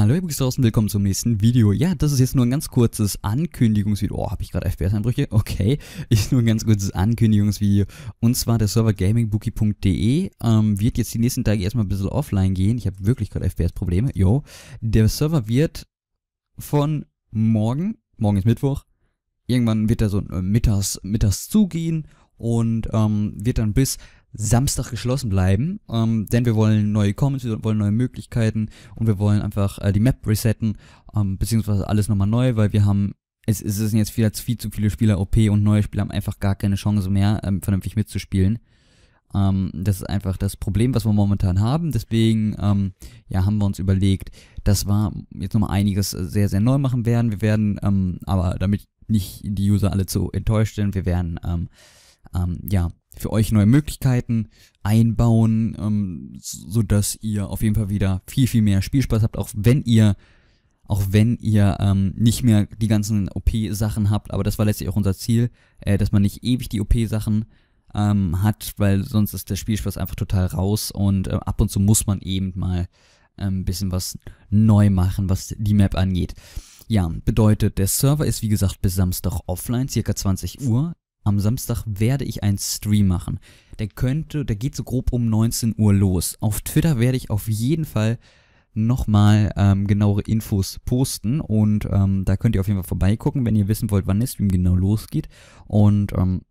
Hallo übrigens draußen, willkommen zum nächsten Video. Ja, das ist jetzt nur ein ganz kurzes Ankündigungsvideo. Oh, habe ich gerade FPS-Einbrüche? Okay, ist nur ein ganz kurzes Ankündigungsvideo. Und zwar der Server gamingbookie.de ähm, wird jetzt die nächsten Tage erstmal ein bisschen offline gehen. Ich habe wirklich gerade FPS-Probleme. Jo, der Server wird von morgen, morgen ist Mittwoch, irgendwann wird er so äh, mittags, mittags zugehen und ähm, wird dann bis Samstag geschlossen bleiben, ähm, denn wir wollen neue Comments, wir wollen neue Möglichkeiten und wir wollen einfach äh, die Map resetten, ähm, beziehungsweise alles nochmal neu, weil wir haben, es, es sind jetzt viel, viel zu viele Spieler OP und neue Spieler haben einfach gar keine Chance mehr, ähm, vernünftig mitzuspielen. Ähm, das ist einfach das Problem, was wir momentan haben. Deswegen ähm, ja, haben wir uns überlegt, dass wir jetzt nochmal einiges äh, sehr, sehr neu machen werden. Wir werden, ähm, aber damit nicht die User alle zu enttäuscht sind, wir werden ähm, ähm, ja für euch neue Möglichkeiten einbauen, ähm, so dass ihr auf jeden Fall wieder viel, viel mehr Spielspaß habt, auch wenn ihr, auch wenn ihr ähm, nicht mehr die ganzen OP-Sachen habt, aber das war letztlich auch unser Ziel, äh, dass man nicht ewig die OP-Sachen ähm, hat, weil sonst ist der Spielspaß einfach total raus und äh, ab und zu muss man eben mal ein ähm, bisschen was neu machen, was die Map angeht. Ja, bedeutet, der Server ist wie gesagt bis Samstag offline, circa 20 Uhr am Samstag werde ich einen Stream machen. Der könnte, der geht so grob um 19 Uhr los. Auf Twitter werde ich auf jeden Fall nochmal ähm, genauere Infos posten und ähm, da könnt ihr auf jeden Fall vorbeigucken, wenn ihr wissen wollt, wann der Stream genau losgeht. Und ähm,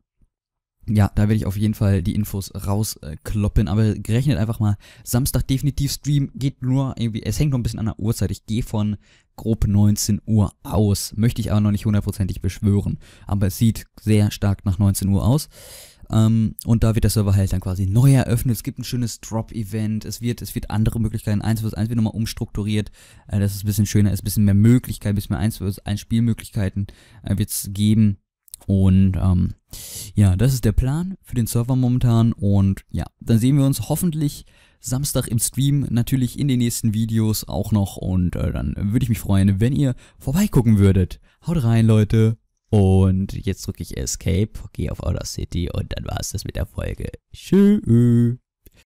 ja, da werde ich auf jeden Fall die Infos rauskloppen, äh, aber gerechnet einfach mal, Samstag definitiv Stream geht nur irgendwie, es hängt noch ein bisschen an der Uhrzeit, ich gehe von grob 19 Uhr aus. Möchte ich aber noch nicht hundertprozentig beschwören. Aber es sieht sehr stark nach 19 Uhr aus. Um, ähm, und da wird der Server halt dann quasi neu eröffnet. Es gibt ein schönes Drop-Event. Es wird, es wird andere Möglichkeiten. 1 vs 1 wird nochmal umstrukturiert, äh, dass es ein bisschen schöner ist, ein bisschen mehr Möglichkeiten, ein bisschen mehr 1 vs 1 Spielmöglichkeiten äh, wird es geben. Und ähm, ja, das ist der Plan für den Server momentan. Und ja, dann sehen wir uns hoffentlich Samstag im Stream, natürlich in den nächsten Videos auch noch und äh, dann würde ich mich freuen, wenn ihr vorbeigucken würdet. Haut rein, Leute. Und jetzt drücke ich Escape, gehe auf Outer City und dann war es das mit der Folge. Tschüss.